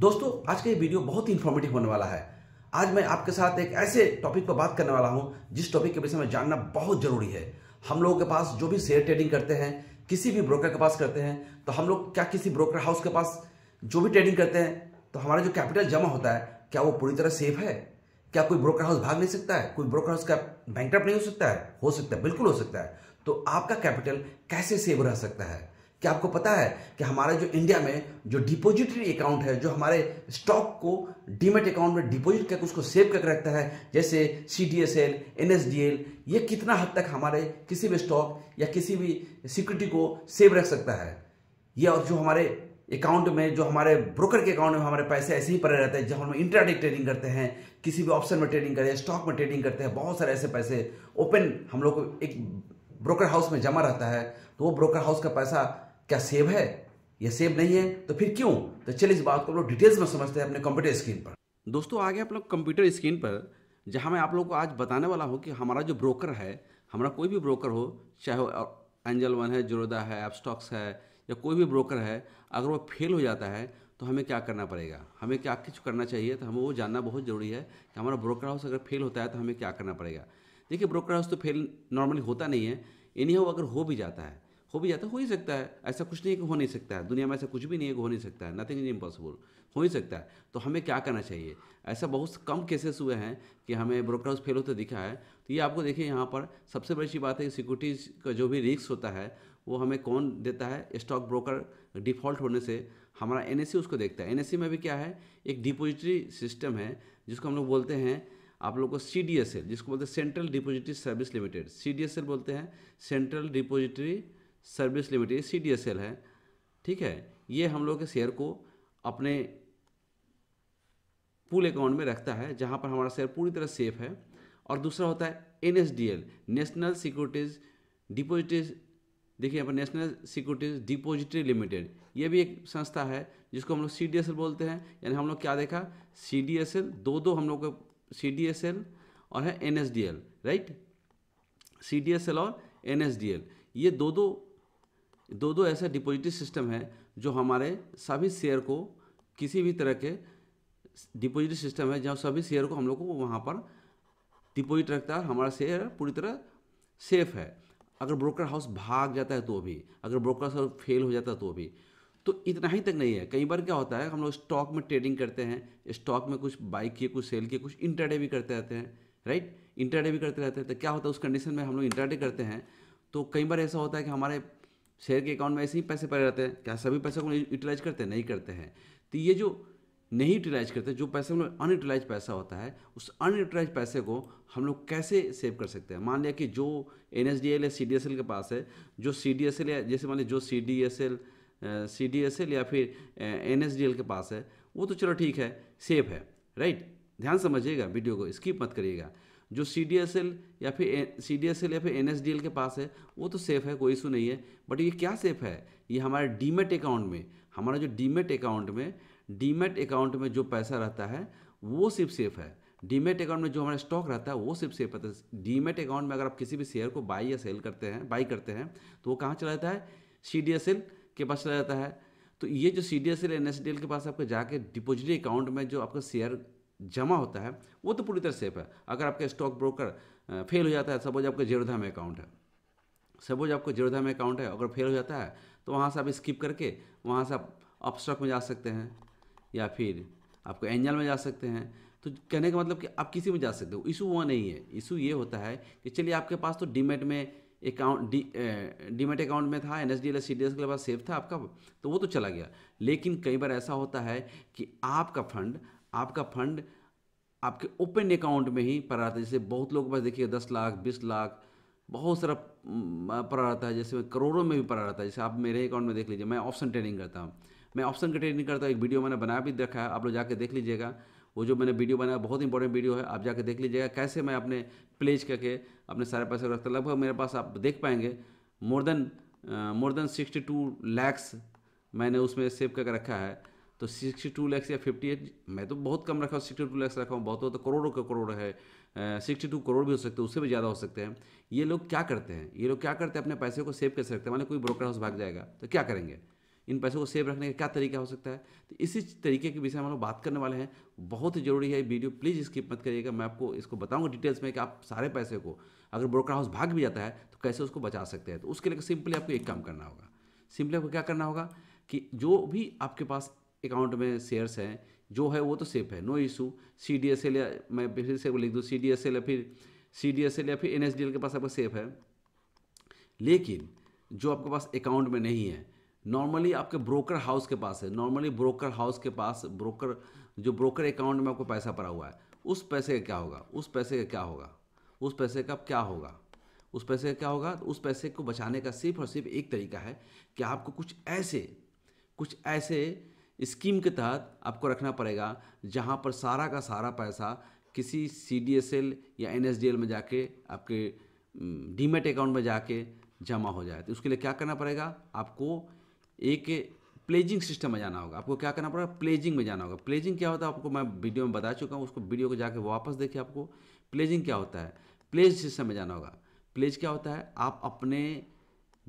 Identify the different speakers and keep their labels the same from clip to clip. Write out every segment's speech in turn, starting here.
Speaker 1: दोस्तों आज का ये वीडियो बहुत ही इन्फॉर्मेटिव होने वाला है आज मैं आपके साथ एक ऐसे टॉपिक पर बात करने वाला हूँ जिस टॉपिक के विषय में जानना बहुत जरूरी है हम लोगों के पास जो भी शेयर ट्रेडिंग करते हैं किसी भी ब्रोकर के पास करते हैं तो हम लोग क्या किसी ब्रोकर हाउस के पास जो भी ट्रेडिंग करते हैं तो हमारा जो कैपिटल जमा होता है क्या वो पूरी तरह सेफ है क्या कोई ब्रोकर हाउस भाग नहीं सकता है कोई ब्रोकर हाउस का बैंक नहीं हो सकता है हो सकता है बिल्कुल हो सकता है तो आपका कैपिटल कैसे सेव रह सकता है क्या आपको पता है कि हमारे जो इंडिया में जो डिपोजिटरी अकाउंट है जो हमारे स्टॉक को डीमेट अकाउंट में डिपोजिट करके उसको सेव करके रखता है जैसे C D S L N S D L ये कितना हद तक हमारे किसी भी स्टॉक या किसी भी सिक्योरिटी को सेव रख सकता है ये और जो हमारे अकाउंट में जो हमारे ब्रोकर के अकाउंट में हमारे पैसे ऐसे ही पड़े रहते हैं जब हम इंट्राडे ट्रेडिंग करते हैं किसी भी ऑप्शन में ट्रेडिंग करें हैं स्टॉक में ट्रेडिंग करते हैं बहुत सारे ऐसे पैसे ओपन हम लोग को एक ब्रोकर हाउस में जमा रहता है तो वो ब्रोकर हाउस का पैसा क्या सेब है या सेब नहीं है तो फिर क्यों तो चलिए इस बात को हम लोग डिटेल्स में समझते हैं अपने कंप्यूटर स्क्रीन पर दोस्तों आगे आप लोग कंप्यूटर स्क्रीन पर जहाँ मैं आप लोग को आज बताने वाला हूँ कि हमारा जो ब्रोकर है हमारा कोई भी ब्रोकर हो चाहे एंजल वन है जोरोदा है एपस्टॉक्स है या कोई भी ब्रोकर है अगर वो फेल हो जाता है तो हमें क्या करना पड़ेगा हमें क्या कुछ करना चाहिए तो हमें वो जानना बहुत ज़रूरी है कि हमारा ब्रोकर हाउस अगर फेल होता है तो हमें क्या करना पड़ेगा देखिए ब्रोकर हाउस तो फेल नॉर्मली होता नहीं है एनी हो अगर हो भी जाता है हो भी जाता हो ही सकता है ऐसा कुछ नहीं है कि हो नहीं सकता है दुनिया में ऐसा कुछ भी नहीं है कि हो नहीं सकता है नथिंग इज इम्पॉसिबल हो ही सकता है तो हमें क्या करना चाहिए ऐसा बहुत कम केसेस हुए हैं कि हमें ब्रोकर फेल होते दिखा है तो ये आपको देखिए यहाँ पर सबसे बड़ी बात है कि सिक्योरिटीज़ का जो भी रिस्क होता है वो हमें कौन देता है स्टॉक ब्रोकर डिफ़ॉल्ट होने से हमारा एन e उसको देखता है एन e में भी क्या है एक डिपोजिटरी सिस्टम है जिसको हम लोग बोलते हैं आप लोग को सी डी एस एल जिसको बोलते हैं central depository service limited C D S L बोलते हैं central depository service limited C D S L है ठीक है ये हम लोग के शेयर को अपने पूल अकाउंट में रखता है जहाँ पर हमारा शेयर पूरी तरह सेफ है और दूसरा होता है N S D L national securities depositories देखिए पर नेशनल सिक्योरिटीज डिपोजिटरी लिमिटेड ये भी एक संस्था है जिसको हम लोग सी डी एस एल बोलते हैं यानी हम लोग क्या देखा सी डी एस एल दो दो हम लोग के सी और है N S D L right C D S L और एन एस डी एल ये दो दो दो दो ऐसे डिपॉजिटरी सिस्टम है जो हमारे सभी शेयर को किसी भी तरह के डिपॉजिटरी सिस्टम है जहाँ सभी शेयर को हम लोग को वहाँ पर डिपॉजिट रखता है हमारा शेयर पूरी तरह सेफ है अगर ब्रोकर हाउस भाग जाता है तो भी अगर ब्रोकर हाउस फेल हो जाता है तो भी तो इतना ही तक नहीं है कई बार क्या होता है हम लोग स्टॉक में ट्रेडिंग करते हैं स्टॉक में कुछ बाई किए कुछ सेल किए कुछ इंटरडे भी करते रहते हैं राइट इंटरडे भी करते रहते हैं तो क्या होता है उस कंडीशन में हम लोग इंटरडे करते हैं तो कई बार ऐसा होता है कि हमारे शेयर के अकाउंट में ऐसे ही पैसे पड़े रहते हैं क्या सभी पैसे को यूटिलाइज करते हैं नहीं करते हैं तो ये जो नहीं यूटिलाइज करते जो पैसे हम लोग अनयूटिलाइज पैसा होता है उस अनयूटिलाइज पैसे को हम लोग कैसे सेव कर सकते हैं मान लिया कि जो एन एस डी एल या सी डी एस एल के पास है जो सी डी एस एल या जैसे मान लीजिए जो C D S L C D S L या फिर एन एस डी एल के पास है वो तो चलो ठीक है सेफ है राइट ध्यान समझिएगा वीडियो को स्किप मत करिएगा जो सी डी एस एल या फिर सी डी एस एल या फिर एन एस डी एल के पास है वो तो सेफ़ है कोई इशू नहीं है बट ये क्या सेफ़ है ये हमारे डीमेट अकाउंट में हमारा जो डीमेट अकाउंट में डीमेट अकाउंट में जो पैसा रहता है वो सिर्फ सेफ़ है डीमेट अकाउंट में जो हमारा स्टॉक रहता है वो सिर्फ सेफ रहता है डीमेट अकाउंट में अगर आप किसी भी शेयर को बाई या सेल करते हैं बाई करते हैं तो वो कहाँ चला जाता है सी डी एस एल के पास चला जाता है तो ये जो C D S L N S D L के पास आपको जाके डिपोजिटी अकाउंट में जो आपका शेयर जमा होता है वो तो पूरी तरह सेफ है अगर आपका स्टॉक ब्रोकर फेल हो जाता है सपोज आपका जीरोधा में अकाउंट है सपोज आपको जीरोधा में अकाउंट है अगर फेल हो जाता है तो वहाँ से आप स्किप करके वहाँ से आप अपस्टॉक स्टॉक में जा सकते हैं या फिर आपको एंजल में जा सकते हैं तो कहने का मतलब कि आप किसी में जा सकते हो इशू वह नहीं है इशू ये होता है कि चलिए आपके पास तो डीमेट में अकाउंट डी डीमेट अकाउंट में था N S D L S C D S के पास सेफ था आपका तो वो तो चला गया लेकिन कई बार ऐसा होता है कि आपका फंड आपका फंड आपके ओपन अकाउंट में ही पड़ा रहता है जैसे बहुत लोग पास देखिए दस लाख बीस लाख बहुत सारा पड़ा रहता है जैसे करोड़ों में भी पड़ा रहता है जैसे आप मेरे अकाउंट में देख लीजिए मैं ऑप्शन ट्रेडिंग करता हूँ मैं ऑप्शन का ट्रेडिंग करता हूँ एक वीडियो मैंने बना भी रखा है आप लोग जाकर देख लीजिएगा वो जो मैंने वीडियो बनाया बहुत इंपॉर्टेंट वीडियो है आप जाके देख लीजिएगा कैसे मैं अपने प्लेज करके अपने सारे पैसे रखता लगभग मेरे पास आप देख पाएंगे more than more than sixty two lakhs मैंने उसमें सेव करके रखा है तो सिक्सटी टू लैक्स या फिफ्टी एट मैं तो बहुत कम रखा हूँ सिक्सटी टू लैक्स रखा हूँ बहुत तो करोड़ों का करोड़ है सिक्सटी टू करोड़ भी हो सकते हैं उससे भी ज़्यादा हो सकते हैं ये लोग क्या करते हैं ये लोग क्या करते हैं अपने पैसे को सेव कैसे रखते हैं मान कोई ब्रोकर हाउस भाग जाएगा तो क्या करेंगे इन पैसों को सेव रखने का क्या तरीका हो सकता है तो इसी तरीके के विषय में हम लोग बात करने वाले हैं बहुत ही जरूरी है वीडियो प्लीज़ स्किप मत करिएगा मैं आपको इसको बताऊंगा डिटेल्स में कि आप सारे पैसे को अगर ब्रोकर हाउस भाग भी जाता है तो कैसे उसको बचा सकते हैं तो उसके लिए सिंपली आपको एक काम करना होगा सिंपली आपको क्या करना होगा कि जो भी आपके पास अकाउंट में शेयर्स हैं जो है वो तो सेफ है no issue C D S L या मैं फिर से लिख दूँ सी डी एस एल या फिर सी डी एस एल या फिर एन एस डी एल के पास आपका सेफ है लेकिन जो आपके पास अकाउंट में नहीं है नॉर्मली आपके ब्रोकर हाउस के पास है नॉर्मली ब्रोकर हाउस के पास ब्रोकर जो ब्रोकर अकाउंट में आपको पैसा पड़ा हुआ है उस पैसे का क्या होगा उस पैसे का क्या होगा उस पैसे का क्या होगा उस पैसे का क्या होगा उस पैसे को बचाने का सिर्फ और सिर्फ एक तरीका है कि आपको कुछ ऐसे कुछ ऐसे स्कीम के तहत आपको रखना पड़ेगा जहाँ पर सारा का सारा पैसा किसी सी डी एस एल या एन एस डी एल में जाके आपके डीमेट अकाउंट में जाके जमा हो जाए तो उसके लिए क्या करना पड़ेगा आपको एक प्लेजिंग सिस्टम में जाना होगा आपको क्या करना पड़ेगा प्लेजिंग में जाना होगा प्लेजिंग क्या होता है आपको मैं वीडियो में बता चुका हूँ उसको वीडियो को जाके वापस देखिए आपको प्लेजिंग क्या होता है प्लेज सिस्टम में जाना होगा प्लेज क्या होता है आप अपने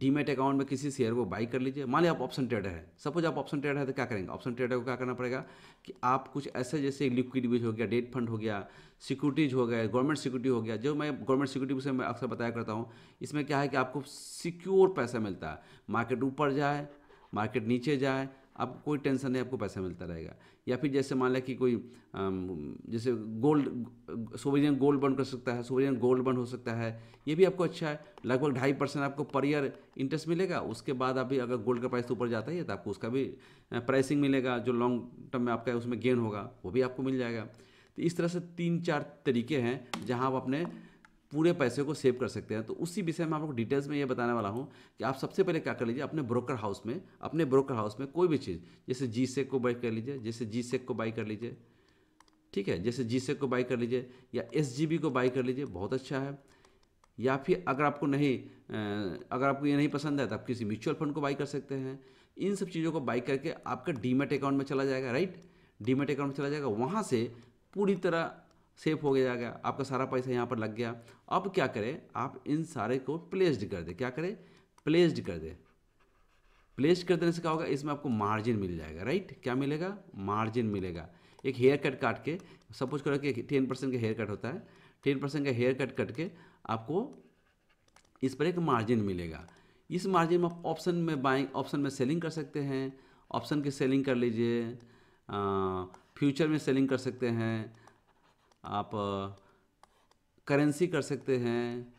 Speaker 1: डीमेट अकाउंट में किसी शेयर को बाई कर लीजिए मान लिया आप ऑप्शन ट्रेडर हैं सपोज आप ऑप्शन ट्रेडर हैं तो क्या करेंगे ऑप्शन ट्रेडर को क्या करना पड़ेगा कि आप कुछ ऐसे जैसे लिक्विड बीज हो गया डेट फंड हो गया सिक्योरिटीज हो गए गवर्नमेंट सिक्योरिटी हो गया जो मैं गवर्नमेंट सिक्योरिटी से मैं अक्सर बताया करता हूँ इसमें क्या है कि आपको सिक्योर पैसा मिलता है मार्केट ऊपर जाए मार्केट नीचे जाए आप कोई टेंशन नहीं आपको पैसा मिलता रहेगा या फिर जैसे मान लिया कि कोई जैसे गोल्ड सोवेरियन गोल्ड बन कर सकता है सोवेरियन गोल्ड बन हो सकता है ये भी आपको अच्छा है लगभग ढाई परसेंट आपको पर ईयर इंटरेस्ट मिलेगा उसके बाद अभी अगर गोल्ड का प्राइस तो ऊपर जाता है तो आपको उसका भी प्राइसिंग मिलेगा जो लॉन्ग टर्म में आपका उसमें गेन होगा वो भी आपको मिल जाएगा तो इस तरह से तीन चार तरीके हैं जहाँ आप अपने पूरे पैसे को सेव कर सकते हैं तो उसी विषय में आप लोग डिटेल्स में ये बताने वाला हूँ कि आप सबसे पहले क्या कर लीजिए अपने ब्रोकर हाउस में अपने ब्रोकर हाउस में कोई भी चीज़ जैसे जी सेक को बाई कर लीजिए जैसे जी सेक को बाई कर लीजिए ठीक है जैसे जी सेक को बाई कर लीजिए या एस को बाई कर लीजिए बहुत अच्छा है या फिर अगर आपको नहीं अगर आपको ये नहीं पसंद है तो आप किसी म्यूचुअल फंड को बाई कर सकते हैं इन सब चीज़ों को बाई करके आपका डीमेट अकाउंट में चला जाएगा राइट डीमेट अकाउंट में चला जाएगा वहाँ से पूरी तरह सेफ हो गया जाएगा आपका सारा पैसा यहाँ पर लग गया अब क्या करें आप इन सारे को प्लेस्ड कर दे क्या करें प्लेस्ड कर दे प्लेस्ड कर देने से क्या होगा इसमें आपको मार्जिन मिल जाएगा राइट क्या मिलेगा मार्जिन मिलेगा एक हेयर कट काट के सपोज करो कि टेन परसेंट का हेयर कट होता है टेन परसेंट का हेयर कट कट के आपको इस पर एक मार्जिन मिलेगा इस मार्जिन में आप ऑप्शन में बाइंग ऑप्शन में सेलिंग कर सकते हैं ऑप्शन की सेलिंग कर लीजिए फ्यूचर में सेलिंग कर सकते हैं आप करेंसी कर सकते हैं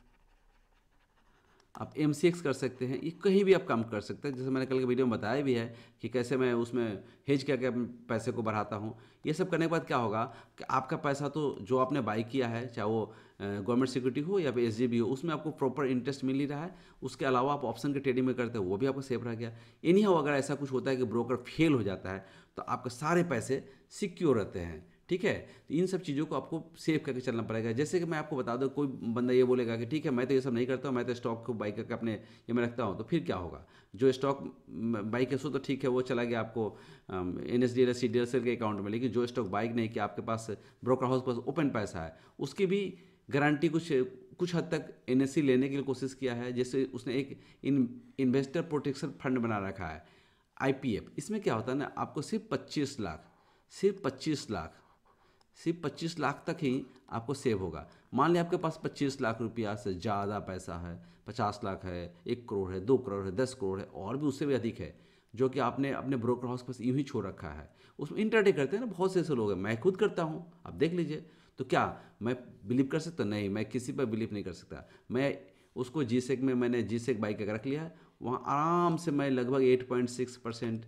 Speaker 1: आप एम कर सकते हैं ये कहीं भी आप काम कर सकते हैं जैसे मैंने कल के वीडियो में बताया भी है कि कैसे मैं उसमें हेज करके अपने पैसे को बढ़ाता हूँ ये सब करने के बाद क्या होगा कि आपका पैसा तो जो आपने बाई किया है चाहे वो गवर्नमेंट सिक्योरिटी हो या फिर एस हो उसमें आपको प्रॉपर इंटरेस्ट मिल ही रहा है उसके अलावा आप ऑप्शन के ट्रेडिंग में करते हो वो भी आपको सेफ रह गया हो अगर ऐसा कुछ होता है कि ब्रोकर फेल हो जाता है तो आपके सारे पैसे सिक्योर रहते हैं ठीक है तो इन सब चीज़ों को आपको सेव करके चलना पड़ेगा जैसे कि मैं आपको बता दूँ कोई बंदा ये बोलेगा कि ठीक है मैं तो ये सब नहीं करता हूँ मैं तो स्टॉक को बाई करके अपने ये में रखता हूँ तो फिर क्या होगा जो स्टॉक बाई के सो तो ठीक है वो चला गया आपको N S D L S C D S L के अकाउंट में लेकिन जो स्टॉक बाइक नहीं कि आपके पास ब्रोकर हाउस के पास ओपन पैसा है उसकी भी गारंटी कुछ कुछ हद तक एन लेने की कोशिश किया है जैसे उसने एक इन इन्वेस्टर प्रोटेक्शन फंड बना रखा है आई इसमें क्या होता है ना आपको सिर्फ पच्चीस लाख सिर्फ पच्चीस लाख सिर्फ पच्चीस लाख तक ही आपको सेव होगा मान लिया आपके पास पच्चीस लाख रुपया से ज़्यादा पैसा है पचास लाख है एक करोड़ है दो करोड़ है दस करोड़ है और भी उससे भी अधिक है जो कि आपने अपने ब्रोकर हाउस के पास यूँ ही छोड़ रखा है उसमें इंटरडे करते हैं ना बहुत से ऐसे लोग हैं मैं खुद करता हूँ आप देख लीजिए तो क्या मैं बिलीव कर सकता नहीं मैं किसी पर बिलीव नहीं कर सकता मैं उसको जी सेक में मैंने जी सेक बाई का रख लिया है वहाँ आराम से मैं लगभग एट पॉइंट सिक्स परसेंट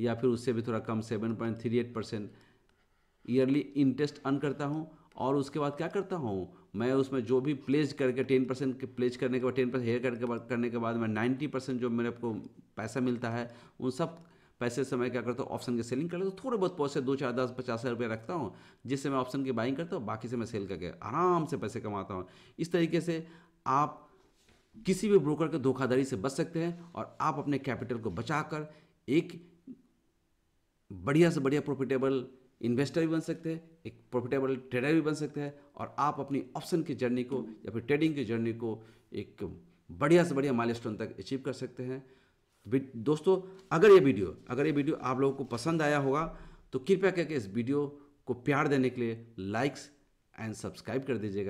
Speaker 1: या फिर उससे भी थोड़ा कम seven point three eight percent yearly interest earn करता हूँ और उसके बाद क्या करता हूँ मैं उसमें जो भी प्लेज करके टेन परसेंट के प्लेज करने के बाद टेन परसेंट हेयर करके करने के बाद मैं नाइन्टी परसेंट जो मेरे को पैसा मिलता है उन सब पैसे से मैं क्या करता हूँ ऑप्शन की सेलिंग कर लेता हूँ थोड़े बहुत पैसे दो चार दस पचास हज़ार रुपये रखता हूँ जिससे मैं ऑप्शन की बाइंग करता हूँ बाकी से मैं सेल करके आराम से पैसे कमाता हूँ इस तरीके से आप किसी भी ब्रोकर के धोखाधड़ी से बच सकते हैं और आप अपने कैपिटल को बचाकर एक बढ़िया से बढ़िया प्रॉफिटेबल इन्वेस्टर भी बन सकते हैं एक प्रॉफिटेबल ट्रेडर भी बन सकते हैं और आप अपनी ऑप्शन की जर्नी को या फिर ट्रेडिंग की जर्नी को एक बढ़िया से बढ़िया माइल तक अचीव कर सकते हैं दोस्तों अगर ये वीडियो अगर ये वीडियो आप लोगों को पसंद आया होगा तो कृपया करके इस वीडियो को प्यार देने के लिए लाइक्स एंड सब्सक्राइब कर दीजिएगा